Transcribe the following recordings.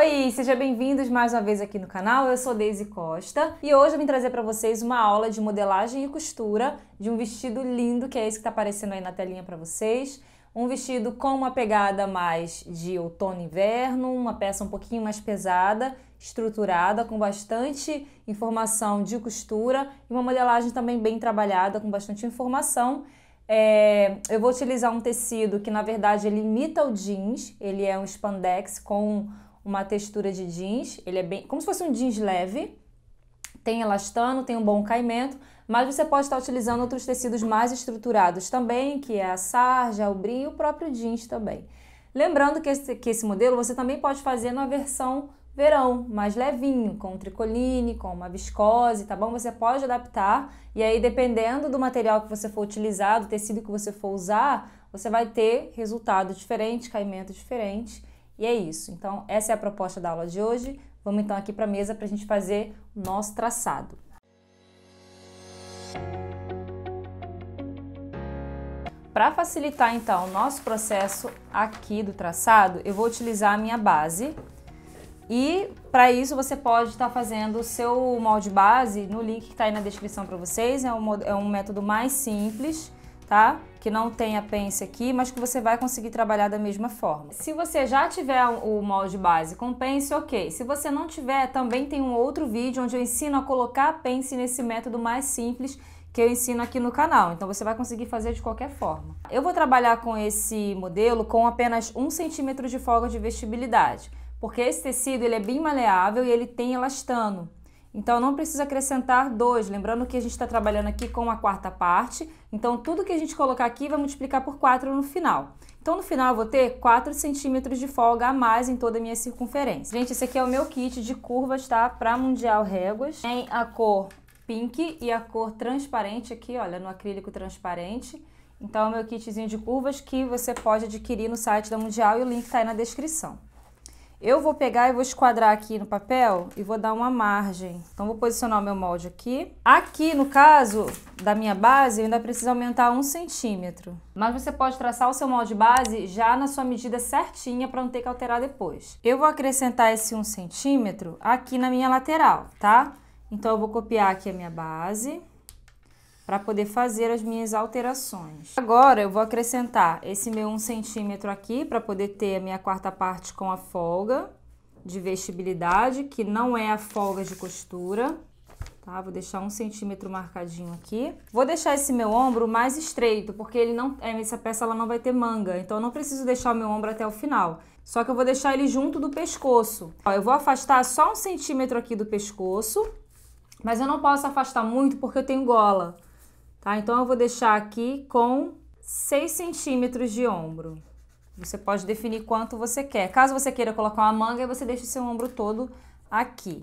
Oi, sejam bem-vindos mais uma vez aqui no canal. Eu sou Deise Costa e hoje eu vim trazer para vocês uma aula de modelagem e costura de um vestido lindo que é esse que está aparecendo aí na telinha para vocês. Um vestido com uma pegada mais de outono e inverno, uma peça um pouquinho mais pesada, estruturada, com bastante informação de costura e uma modelagem também bem trabalhada, com bastante informação. É, eu vou utilizar um tecido que na verdade ele imita o jeans, ele é um spandex com uma textura de jeans. Ele é bem, como se fosse um jeans leve. Tem elastano, tem um bom caimento, mas você pode estar utilizando outros tecidos mais estruturados também, que é a sarja, o brim e o próprio jeans também. Lembrando que esse, que esse modelo você também pode fazer na versão verão, mais levinho, com tricoline, com uma viscose, tá bom? Você pode adaptar e aí dependendo do material que você for utilizar, do tecido que você for usar, você vai ter resultado diferente, caimento diferente e é isso. Então, essa é a proposta da aula de hoje. Vamos então aqui para a mesa para a gente fazer o nosso traçado. Para facilitar então o nosso processo aqui do traçado, eu vou utilizar a minha base. E para isso você pode estar tá fazendo o seu molde base no link que está aí na descrição para vocês. É um, é um método mais simples, tá? que não tenha pence aqui, mas que você vai conseguir trabalhar da mesma forma. Se você já tiver o molde base com pence, ok. Se você não tiver, também tem um outro vídeo onde eu ensino a colocar pence nesse método mais simples que eu ensino aqui no canal. Então você vai conseguir fazer de qualquer forma. Eu vou trabalhar com esse modelo com apenas um centímetro de folga de vestibilidade, porque esse tecido ele é bem maleável e ele tem elastano. Então não precisa acrescentar 2, lembrando que a gente está trabalhando aqui com a quarta parte, então tudo que a gente colocar aqui vai multiplicar por 4 no final. Então no final eu vou ter 4 centímetros de folga a mais em toda a minha circunferência. Gente, esse aqui é o meu kit de curvas, tá? Para Mundial Réguas. Tem a cor pink e a cor transparente aqui, olha, no acrílico transparente. Então é o meu kitzinho de curvas que você pode adquirir no site da Mundial e o link está aí na descrição. Eu vou pegar e vou esquadrar aqui no papel e vou dar uma margem. Então, vou posicionar o meu molde aqui. Aqui, no caso da minha base, eu ainda preciso aumentar um centímetro. Mas você pode traçar o seu molde base já na sua medida certinha para não ter que alterar depois. Eu vou acrescentar esse um centímetro aqui na minha lateral, tá? Então, eu vou copiar aqui a minha base para poder fazer as minhas alterações. Agora eu vou acrescentar esse meu 1 centímetro aqui para poder ter a minha quarta parte com a folga de vestibilidade, que não é a folga de costura. Tá? Vou deixar um centímetro marcadinho aqui. Vou deixar esse meu ombro mais estreito, porque ele não, é, essa peça ela não vai ter manga, então eu não preciso deixar o meu ombro até o final. Só que eu vou deixar ele junto do pescoço. Ó, eu vou afastar só um centímetro aqui do pescoço, mas eu não posso afastar muito porque eu tenho gola. Tá? Então, eu vou deixar aqui com 6 centímetros de ombro. Você pode definir quanto você quer. Caso você queira colocar uma manga, você deixa o seu ombro todo aqui.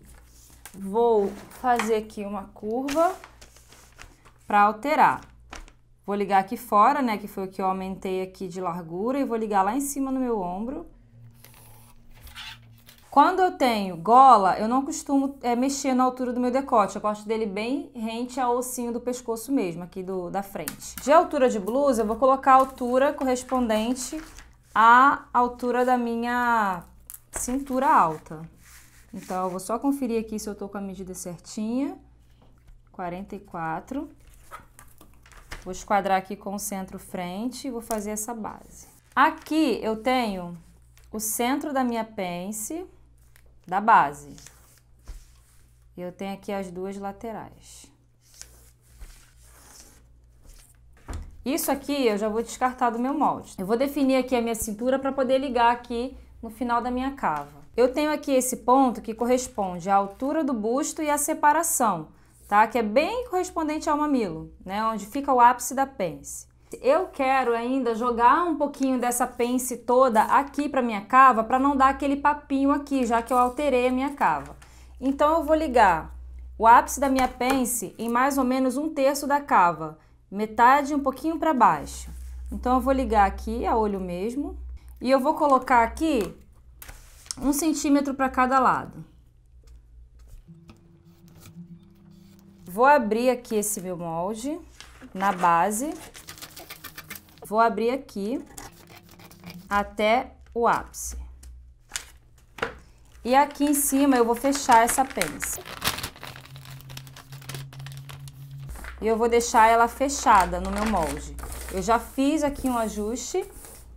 Vou fazer aqui uma curva para alterar. Vou ligar aqui fora, né, que foi o que eu aumentei aqui de largura, e vou ligar lá em cima no meu ombro. Quando eu tenho gola, eu não costumo é, mexer na altura do meu decote. Eu gosto dele bem rente ao ossinho do pescoço mesmo, aqui do, da frente. De altura de blusa, eu vou colocar a altura correspondente à altura da minha cintura alta. Então, eu vou só conferir aqui se eu tô com a medida certinha. 44. Vou esquadrar aqui com o centro frente e vou fazer essa base. Aqui eu tenho o centro da minha pence, da base. E eu tenho aqui as duas laterais. Isso aqui eu já vou descartar do meu molde. Eu vou definir aqui a minha cintura para poder ligar aqui no final da minha cava. Eu tenho aqui esse ponto que corresponde à altura do busto e à separação, tá? Que é bem correspondente ao mamilo, né? Onde fica o ápice da pence pense. Eu quero ainda jogar um pouquinho dessa pense toda aqui para minha cava, para não dar aquele papinho aqui, já que eu alterei a minha cava. Então eu vou ligar o ápice da minha pence em mais ou menos um terço da cava, metade um pouquinho para baixo. Então eu vou ligar aqui a olho mesmo e eu vou colocar aqui um centímetro para cada lado. Vou abrir aqui esse meu molde na base Vou abrir aqui até o ápice. E aqui em cima eu vou fechar essa pence. E eu vou deixar ela fechada no meu molde. Eu já fiz aqui um ajuste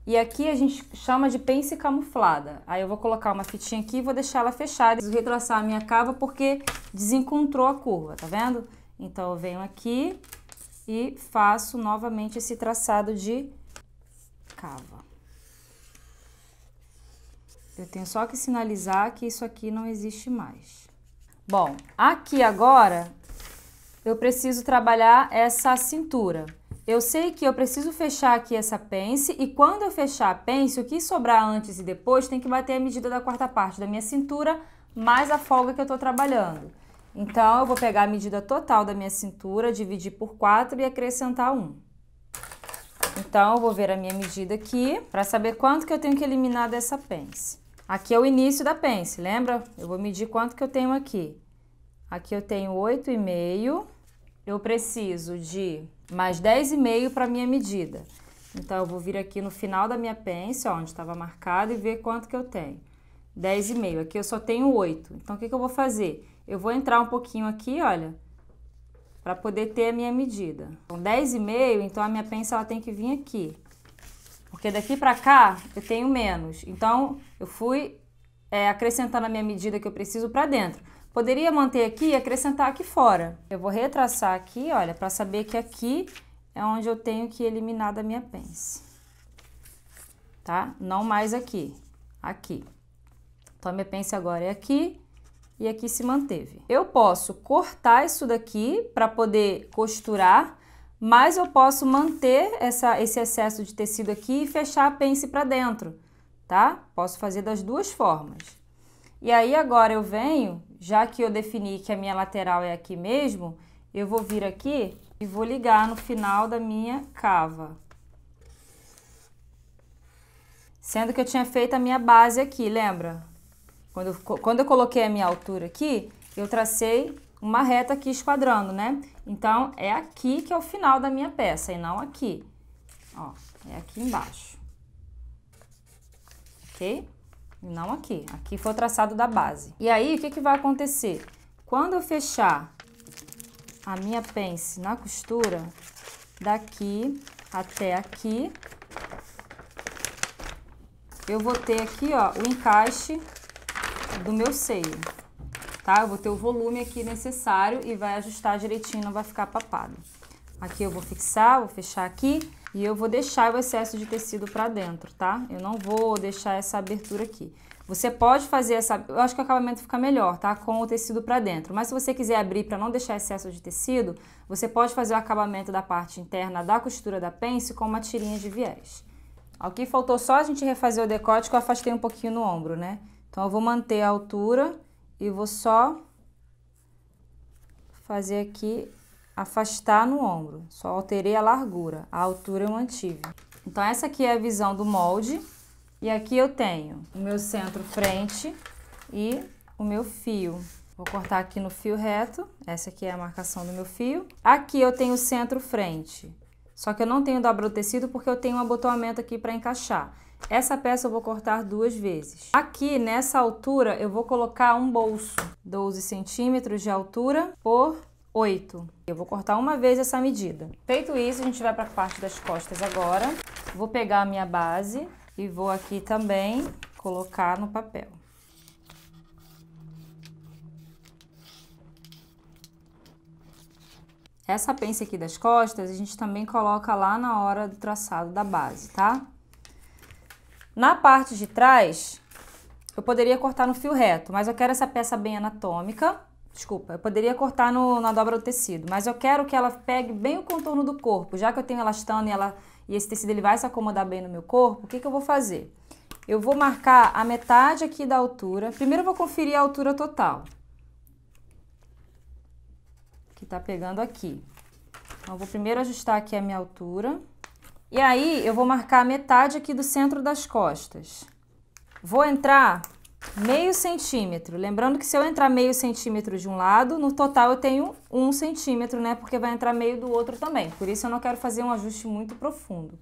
e aqui a gente chama de pence camuflada. Aí eu vou colocar uma fitinha aqui e vou deixar ela fechada. Vou retraçar a minha cava porque desencontrou a curva, tá vendo? Então eu venho aqui, e faço novamente esse traçado de cava. Eu tenho só que sinalizar que isso aqui não existe mais. Bom, aqui agora eu preciso trabalhar essa cintura. Eu sei que eu preciso fechar aqui essa pence e quando eu fechar a pence, o que sobrar antes e depois tem que bater a medida da quarta parte da minha cintura mais a folga que eu estou trabalhando. Então, eu vou pegar a medida total da minha cintura, dividir por 4 e acrescentar 1. Então, eu vou ver a minha medida aqui para saber quanto que eu tenho que eliminar dessa pence. Aqui é o início da pence, lembra? Eu vou medir quanto que eu tenho aqui. Aqui eu tenho 8,5. Eu preciso de mais 10,5 para minha medida. Então, eu vou vir aqui no final da minha pence, ó, onde estava marcado, e ver quanto que eu tenho. 10,5. Aqui eu só tenho 8. Então, o que, que eu vou fazer? Eu vou entrar um pouquinho aqui, olha, para poder ter a minha medida. Com 10,5, então a minha pence ela tem que vir aqui. Porque daqui para cá eu tenho menos. Então, eu fui é, acrescentando a minha medida que eu preciso para dentro. Poderia manter aqui e acrescentar aqui fora. Eu vou retraçar aqui, olha, para saber que aqui é onde eu tenho que eliminar da minha pence. Tá? Não mais aqui, aqui. Então, a minha pence agora é aqui e aqui se manteve. Eu posso cortar isso daqui para poder costurar, mas eu posso manter essa, esse excesso de tecido aqui e fechar a pence para dentro, tá? Posso fazer das duas formas. E aí agora eu venho, já que eu defini que a minha lateral é aqui mesmo, eu vou vir aqui e vou ligar no final da minha cava. Sendo que eu tinha feito a minha base aqui, lembra? Quando, quando eu coloquei a minha altura aqui, eu tracei uma reta aqui esquadrando, né? Então, é aqui que é o final da minha peça e não aqui. Ó, é aqui embaixo. Ok? não aqui. Aqui foi o traçado da base. E aí, o que, que vai acontecer? Quando eu fechar a minha pence na costura, daqui até aqui, eu vou ter aqui, ó, o encaixe do meu seio, tá? Eu vou ter o volume aqui necessário e vai ajustar direitinho, não vai ficar papado. Aqui eu vou fixar, vou fechar aqui e eu vou deixar o excesso de tecido para dentro, tá? Eu não vou deixar essa abertura aqui. Você pode fazer essa, eu acho que o acabamento fica melhor, tá? Com o tecido para dentro. Mas se você quiser abrir para não deixar excesso de tecido, você pode fazer o acabamento da parte interna da costura da pence com uma tirinha de viés. Aqui faltou só a gente refazer o decote que eu afastei um pouquinho no ombro, né? Então, eu vou manter a altura e vou só fazer aqui afastar no ombro. Só alterei a largura, a altura eu mantive. Então, essa aqui é a visão do molde. E aqui eu tenho o meu centro frente e o meu fio. Vou cortar aqui no fio reto, essa aqui é a marcação do meu fio. Aqui eu tenho o centro frente, só que eu não tenho o tecido porque eu tenho um abotoamento aqui para encaixar. Essa peça eu vou cortar duas vezes. Aqui, nessa altura, eu vou colocar um bolso. 12 centímetros de altura por 8. Eu vou cortar uma vez essa medida. Feito isso, a gente vai para a parte das costas agora. Vou pegar a minha base e vou aqui também colocar no papel. Essa pence aqui das costas, a gente também coloca lá na hora do traçado da base, tá? Na parte de trás, eu poderia cortar no fio reto, mas eu quero essa peça bem anatômica. Desculpa, eu poderia cortar no, na dobra do tecido, mas eu quero que ela pegue bem o contorno do corpo. Já que eu tenho elastano e, ela, e esse tecido ele vai se acomodar bem no meu corpo, o que, que eu vou fazer? Eu vou marcar a metade aqui da altura. Primeiro eu vou conferir a altura total. Que tá pegando aqui. Então, eu vou primeiro ajustar aqui a minha altura. E aí, eu vou marcar metade aqui do centro das costas. Vou entrar meio centímetro. Lembrando que se eu entrar meio centímetro de um lado, no total eu tenho um centímetro, né? Porque vai entrar meio do outro também. Por isso eu não quero fazer um ajuste muito profundo.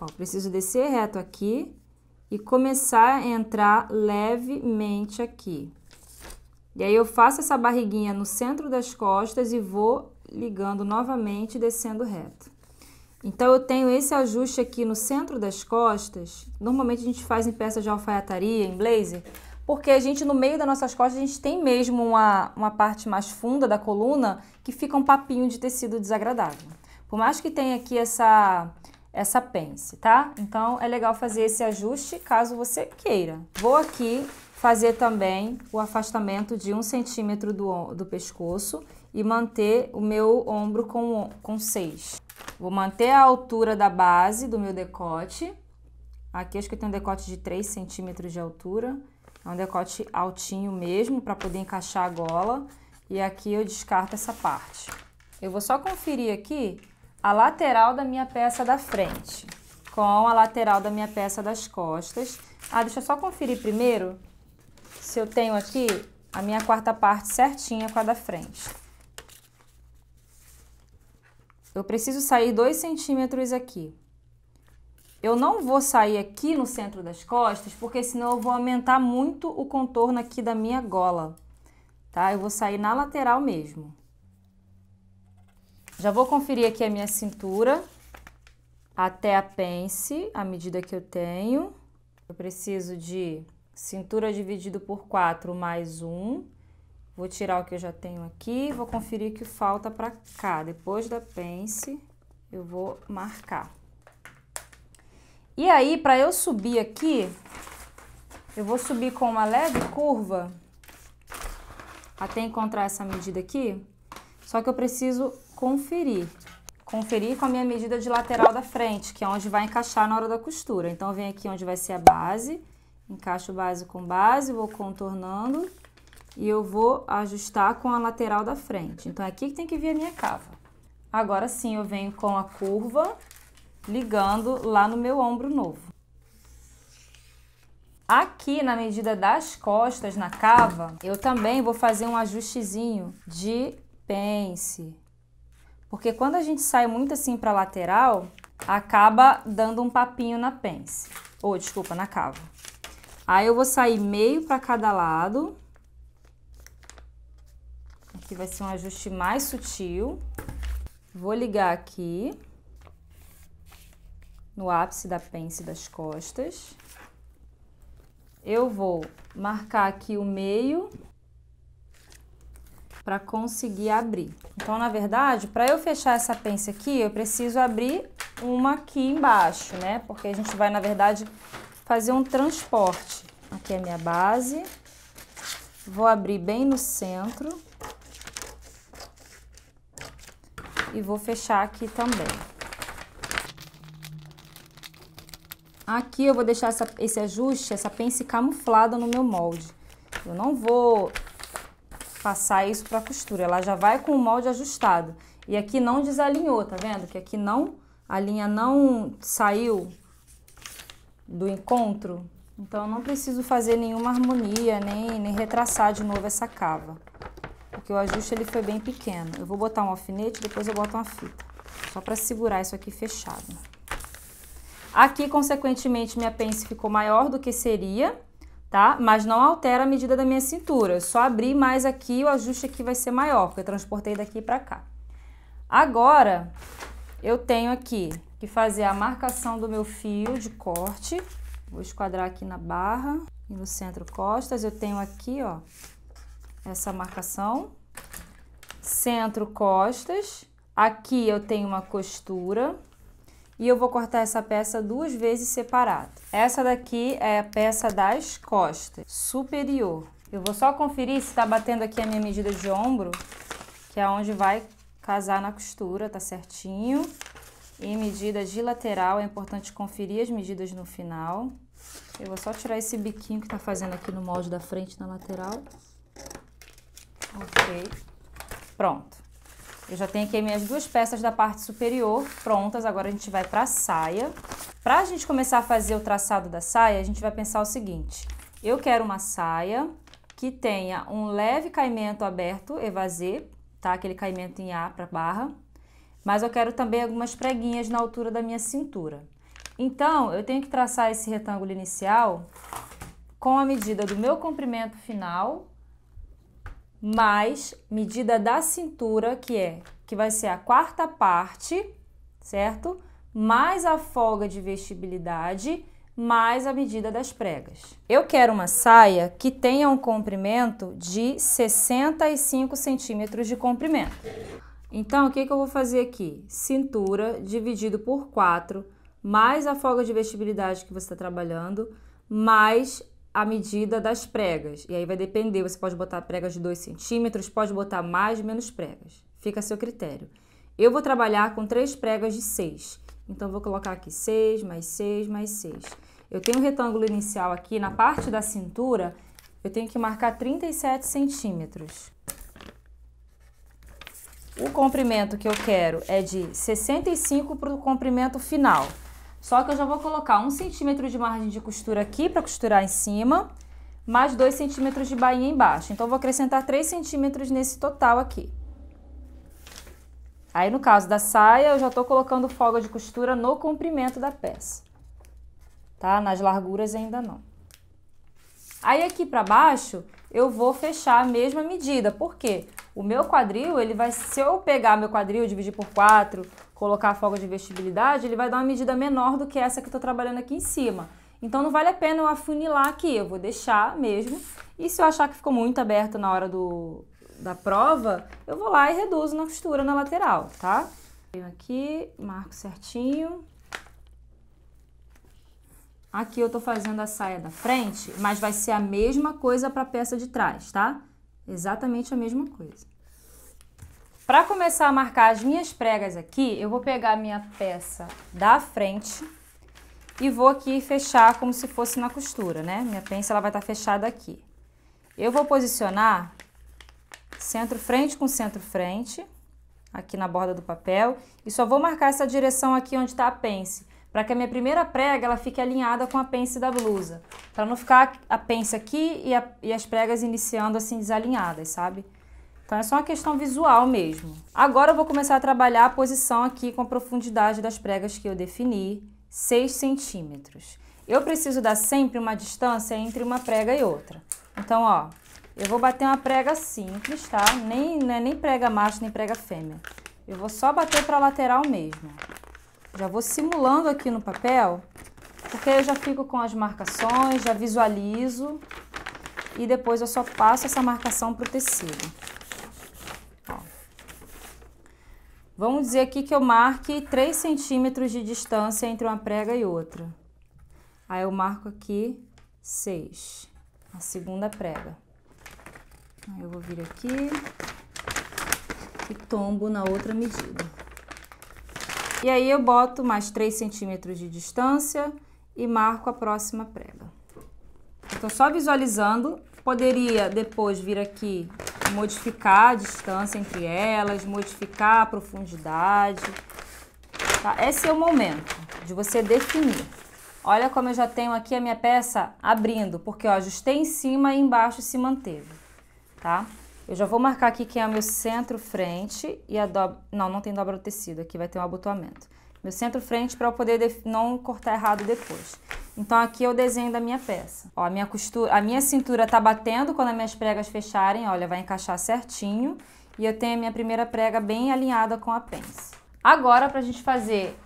Ó, preciso descer reto aqui e começar a entrar levemente aqui. E aí eu faço essa barriguinha no centro das costas e vou ligando novamente e descendo reto. Então, eu tenho esse ajuste aqui no centro das costas. Normalmente a gente faz em peça de alfaiataria, em blazer, porque a gente, no meio das nossas costas, a gente tem mesmo uma, uma parte mais funda da coluna que fica um papinho de tecido desagradável. Por mais que tenha aqui essa, essa pence, tá? Então, é legal fazer esse ajuste caso você queira. Vou aqui fazer também o afastamento de um centímetro do, do pescoço e manter o meu ombro com, com Vou manter a altura da base do meu decote. Aqui acho que tem um decote de 3 centímetros de altura. É um decote altinho mesmo, para poder encaixar a gola. E aqui eu descarto essa parte. Eu vou só conferir aqui a lateral da minha peça da frente com a lateral da minha peça das costas. Ah, deixa eu só conferir primeiro se eu tenho aqui a minha quarta parte certinha com a da frente. Eu preciso sair 2 centímetros aqui. Eu não vou sair aqui no centro das costas, porque senão eu vou aumentar muito o contorno aqui da minha gola, tá? Eu vou sair na lateral mesmo. Já vou conferir aqui a minha cintura até a pence, a medida que eu tenho. Eu preciso de cintura dividido por 4 mais 1, Vou tirar o que eu já tenho aqui, vou conferir o que falta para cá. Depois da pence, eu vou marcar. E aí, para eu subir aqui, eu vou subir com uma leve curva até encontrar essa medida aqui. Só que eu preciso conferir. Conferir com a minha medida de lateral da frente, que é onde vai encaixar na hora da costura. Então, eu venho aqui onde vai ser a base, encaixo base com base, vou contornando e eu vou ajustar com a lateral da frente. Então, é aqui que tem que vir a minha cava. Agora sim, eu venho com a curva ligando lá no meu ombro novo. Aqui na medida das costas, na cava, eu também vou fazer um ajustezinho de pence. Porque quando a gente sai muito assim para lateral, acaba dando um papinho na pence. Ou, oh, desculpa, na cava. Aí eu vou sair meio para cada lado vai ser um ajuste mais sutil. Vou ligar aqui no ápice da pence das costas. Eu vou marcar aqui o meio para conseguir abrir. Então, na verdade, para eu fechar essa pence aqui, eu preciso abrir uma aqui embaixo, né? Porque a gente vai, na verdade, fazer um transporte. Aqui é a minha base. Vou abrir bem no centro. e vou fechar aqui também. Aqui eu vou deixar essa, esse ajuste, essa pence camuflada no meu molde. Eu não vou passar isso para a costura, ela já vai com o molde ajustado. E aqui não desalinhou, tá vendo? Que aqui não, a linha não saiu do encontro. Então, eu não preciso fazer nenhuma harmonia, nem, nem retraçar de novo essa cava. Porque o ajuste ele foi bem pequeno. Eu vou botar um alfinete, depois eu boto uma fita. Só para segurar isso aqui fechado. Aqui, consequentemente, minha pence ficou maior do que seria, tá? Mas não altera a medida da minha cintura. só abrir mais aqui o ajuste aqui vai ser maior, porque eu transportei daqui para cá. Agora, eu tenho aqui que fazer a marcação do meu fio de corte. Vou esquadrar aqui na barra, e no centro costas. Eu tenho aqui, ó, essa marcação, centro costas, aqui eu tenho uma costura e eu vou cortar essa peça duas vezes separado. Essa daqui é a peça das costas, superior. Eu vou só conferir se tá batendo aqui a minha medida de ombro, que é onde vai casar na costura, tá certinho. E medida de lateral, é importante conferir as medidas no final. Eu vou só tirar esse biquinho que tá fazendo aqui no molde da frente na lateral. Ok. Pronto. Eu já tenho aqui minhas duas peças da parte superior prontas. Agora a gente vai para a saia. Para a gente começar a fazer o traçado da saia, a gente vai pensar o seguinte. Eu quero uma saia que tenha um leve caimento aberto, evasé, tá? Aquele caimento em A para barra. Mas eu quero também algumas preguinhas na altura da minha cintura. Então, eu tenho que traçar esse retângulo inicial com a medida do meu comprimento final mais medida da cintura, que é que vai ser a quarta parte, certo? Mais a folga de vestibilidade, mais a medida das pregas. Eu quero uma saia que tenha um comprimento de 65 centímetros de comprimento. Então, o que, que eu vou fazer aqui? Cintura dividido por 4, mais a folga de vestibilidade que você está trabalhando, mais a medida das pregas. E aí vai depender, você pode botar pregas de 2 centímetros, pode botar mais, menos pregas. Fica a seu critério. Eu vou trabalhar com três pregas de 6. Então, vou colocar aqui 6, mais 6, mais 6. Eu tenho um retângulo inicial aqui, na parte da cintura, eu tenho que marcar 37 centímetros. O comprimento que eu quero é de 65 para o comprimento final. Só que eu já vou colocar um centímetro de margem de costura aqui para costurar em cima, mais dois centímetros de bainha embaixo. Então, vou acrescentar três centímetros nesse total aqui. Aí, no caso da saia, eu já estou colocando folga de costura no comprimento da peça. Tá? Nas larguras ainda não. Aí, aqui para baixo, eu vou fechar a mesma medida. Por quê? O meu quadril, ele vai, se eu pegar meu quadril, dividir por quatro colocar a folga de vestibilidade, ele vai dar uma medida menor do que essa que eu estou trabalhando aqui em cima. Então não vale a pena eu afunilar aqui, eu vou deixar mesmo. E se eu achar que ficou muito aberto na hora do, da prova, eu vou lá e reduzo na costura na lateral, tá? Venho aqui, marco certinho. Aqui eu tô fazendo a saia da frente, mas vai ser a mesma coisa para a peça de trás, tá? Exatamente a mesma coisa. Para começar a marcar as minhas pregas aqui, eu vou pegar a minha peça da frente e vou aqui fechar como se fosse na costura, né? Minha pence ela vai estar tá fechada aqui. Eu vou posicionar centro frente com centro frente aqui na borda do papel e só vou marcar essa direção aqui onde está a pence para que a minha primeira prega ela fique alinhada com a pence da blusa, para não ficar a pence aqui e, a, e as pregas iniciando assim desalinhadas, sabe? Então é só uma questão visual mesmo. Agora eu vou começar a trabalhar a posição aqui com a profundidade das pregas que eu defini, 6 centímetros. Eu preciso dar sempre uma distância entre uma prega e outra. Então, ó, eu vou bater uma prega simples, tá? Nem, né, nem prega macho, nem prega fêmea. Eu vou só bater para a lateral mesmo. Já vou simulando aqui no papel, porque eu já fico com as marcações, já visualizo e depois eu só passo essa marcação para o tecido. Vamos dizer aqui que eu marque 3 centímetros de distância entre uma prega e outra. Aí eu marco aqui 6, a segunda prega. Aí eu vou vir aqui e tombo na outra medida. E aí eu boto mais 3 centímetros de distância e marco a próxima prega. Estou só visualizando. Poderia depois vir aqui modificar a distância entre elas, modificar a profundidade. Tá? Esse é o momento de você definir. Olha como eu já tenho aqui a minha peça abrindo, porque eu ajustei em cima e embaixo se manteve, tá? Eu já vou marcar aqui quem é o meu centro frente e a dobra... Não, não tem dobra do tecido, aqui vai ter um abotoamento. Meu centro frente para eu poder def... não cortar errado depois. Então aqui é o desenho da minha peça. Ó, a minha costura, a minha cintura tá batendo quando as minhas pregas fecharem, olha, vai encaixar certinho. E eu tenho a minha primeira prega bem alinhada com a pence. Agora, pra gente fazer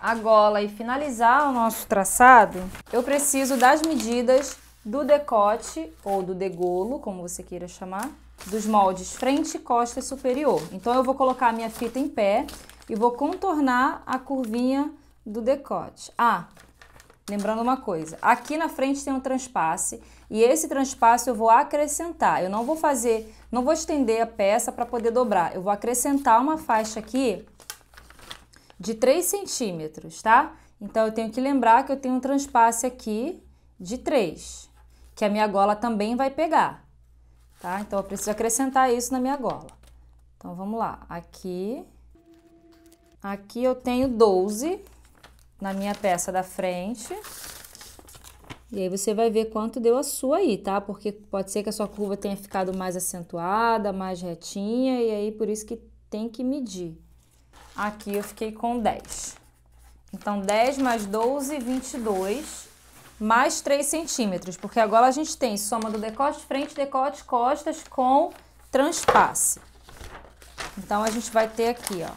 a gola e finalizar o nosso traçado, eu preciso das medidas do decote ou do degolo, como você queira chamar, dos moldes frente, costa superior. Então eu vou colocar a minha fita em pé e vou contornar a curvinha do decote. Ah, Lembrando uma coisa, aqui na frente tem um transpasse e esse transpasse eu vou acrescentar. Eu não vou fazer, não vou estender a peça para poder dobrar. Eu vou acrescentar uma faixa aqui de 3 centímetros, tá? Então eu tenho que lembrar que eu tenho um transpasse aqui de 3, que a minha gola também vai pegar, tá? Então eu preciso acrescentar isso na minha gola. Então vamos lá, aqui, aqui eu tenho 12 na minha peça da frente. E aí você vai ver quanto deu a sua aí, tá? Porque pode ser que a sua curva tenha ficado mais acentuada, mais retinha, e aí por isso que tem que medir. Aqui eu fiquei com 10. Então, 10 mais 12, 22, mais 3 centímetros, porque agora a gente tem soma do decote frente, decote costas com transpasse. Então, a gente vai ter aqui, ó,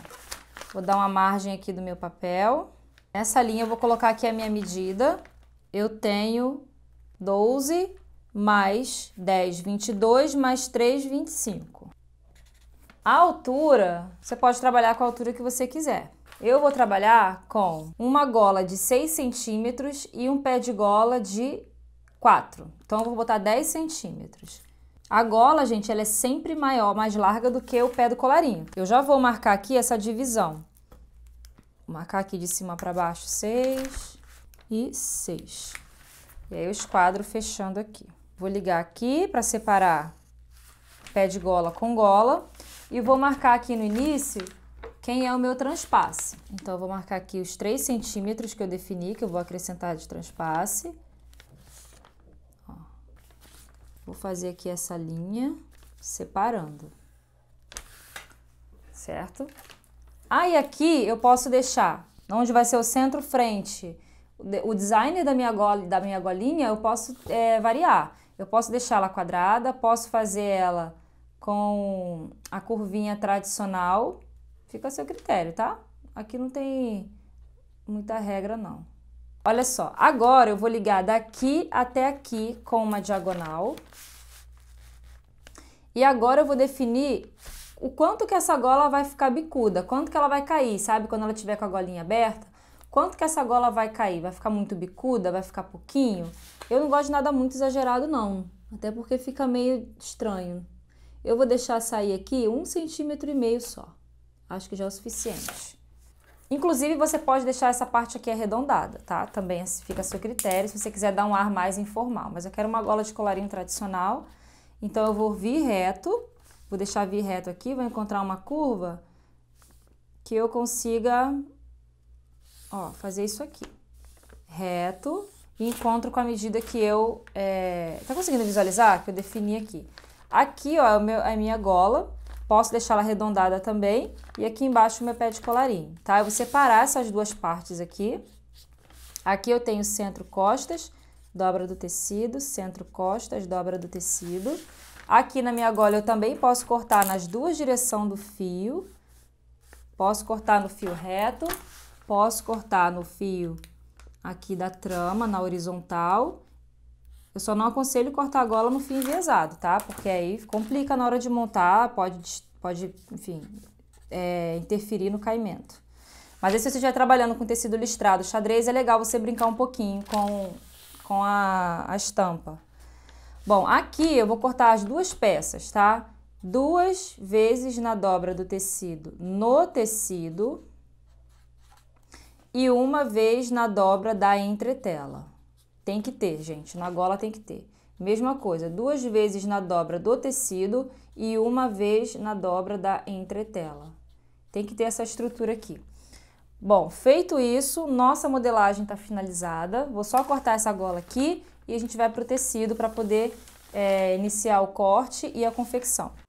vou dar uma margem aqui do meu papel. Nessa linha eu vou colocar aqui a minha medida. Eu tenho 12 mais 10, 22, mais 3, 25. A altura, você pode trabalhar com a altura que você quiser. Eu vou trabalhar com uma gola de 6 centímetros e um pé de gola de 4. Então, eu vou botar 10 centímetros. A gola, gente, ela é sempre maior, mais larga do que o pé do colarinho. Eu já vou marcar aqui essa divisão. Vou marcar aqui de cima para baixo seis e seis. E aí eu esquadro fechando aqui. Vou ligar aqui para separar pé de gola com gola e vou marcar aqui no início quem é o meu transpasse. Então, eu vou marcar aqui os 3 centímetros que eu defini, que eu vou acrescentar de transpasse. Ó. Vou fazer aqui essa linha separando, certo? Ah, e aqui eu posso deixar onde vai ser o centro-frente. O design da minha, gola, da minha golinha eu posso é, variar. Eu posso deixar ela quadrada, posso fazer ela com a curvinha tradicional. Fica a seu critério, tá? Aqui não tem muita regra, não. Olha só, agora eu vou ligar daqui até aqui com uma diagonal. E agora eu vou definir o quanto que essa gola vai ficar bicuda, quanto que ela vai cair, sabe? Quando ela tiver com a golinha aberta, quanto que essa gola vai cair? Vai ficar muito bicuda? Vai ficar pouquinho? Eu não gosto de nada muito exagerado, não. Até porque fica meio estranho. Eu vou deixar sair aqui um centímetro e meio só. Acho que já é o suficiente. Inclusive, você pode deixar essa parte aqui arredondada, tá? Também assim fica a seu critério, se você quiser dar um ar mais informal. Mas eu quero uma gola de colarinho tradicional, então eu vou vir reto Vou deixar vir reto aqui, vou encontrar uma curva que eu consiga, ó, fazer isso aqui. Reto e encontro com a medida que eu... É... Tá conseguindo visualizar? Que eu defini aqui. Aqui, ó, é a minha gola. Posso deixá-la arredondada também. E aqui embaixo o meu pé de colarinho, tá? Eu vou separar essas duas partes aqui. Aqui eu tenho centro costas, dobra do tecido, centro costas, dobra do tecido. Aqui na minha gola eu também posso cortar nas duas direções do fio. Posso cortar no fio reto, posso cortar no fio aqui da trama, na horizontal. Eu só não aconselho cortar a gola no fio enviesado, tá? Porque aí complica na hora de montar, pode, pode enfim, é, interferir no caimento. Mas aí, se você estiver trabalhando com tecido listrado, xadrez, é legal você brincar um pouquinho com, com a, a estampa. Bom, aqui eu vou cortar as duas peças, tá? Duas vezes na dobra do tecido no tecido e uma vez na dobra da entretela. Tem que ter, gente, na gola tem que ter. Mesma coisa, duas vezes na dobra do tecido e uma vez na dobra da entretela. Tem que ter essa estrutura aqui. Bom, feito isso, nossa modelagem está finalizada. Vou só cortar essa gola aqui e a gente vai para o tecido para poder é, iniciar o corte e a confecção.